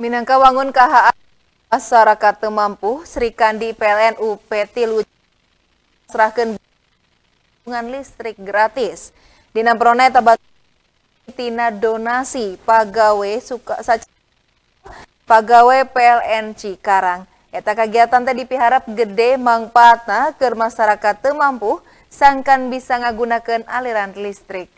Minangka Wangun KHA masyarakat temampu Sri Kandi PLNU PT serahkan hubungan listrik gratis. Dina Brunei tabat tina donasi pagawe suka saja pagawe PLN Cikarang. Eta kegiatan tadi piharap gede mangpaatna ke masyarakat temampu sangkan bisa menggunakan aliran listrik.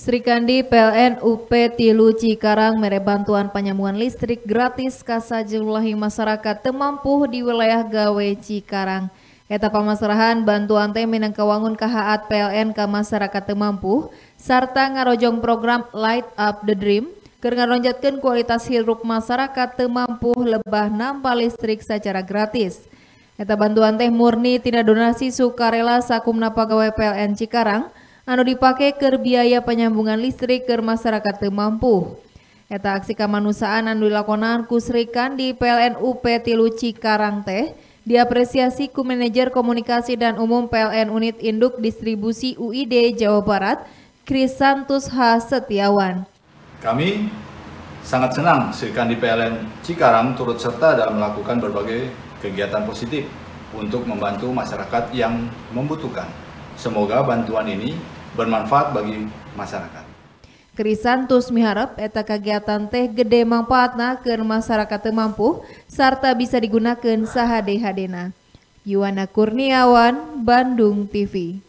Srikandi PLN UP Tilu Cikarang merek bantuan penyambungan listrik gratis kasa jumlahi masyarakat temampuh di wilayah Gawe Cikarang. Eta pemasrahan bantuan teh minang kewangun kahaat PLN ke masyarakat temampuh serta ngarojong program Light Up the Dream keur lonjatkan kualitas hidup masyarakat temampuh lebah nampak listrik secara gratis. Eta bantuan teh murni tina donasi sukarela sakumna pegawai PLN Cikarang – anu dipakai ke biaya penyambungan listrik ke masyarakat temampu. Eta aksi kemanusiaan anu dilakonan kusrikan di PLN UP Tilu Cikarang teh diapresiasi ku manajer komunikasi dan umum PLN Unit Induk Distribusi UID Jawa Barat, Krisantus H. Setiawan. Kami sangat senang Sirkan di PLN Cikarang turut serta dalam melakukan berbagai kegiatan positif untuk membantu masyarakat yang membutuhkan. Semoga bantuan ini bermanfaat bagi masyarakat. Krisantus miharap eta kegiatan teh gede manfaatna ke masyarakat mampu serta bisa digunakan sahade-hadena. Yuwana Kurniawan, Bandung TV.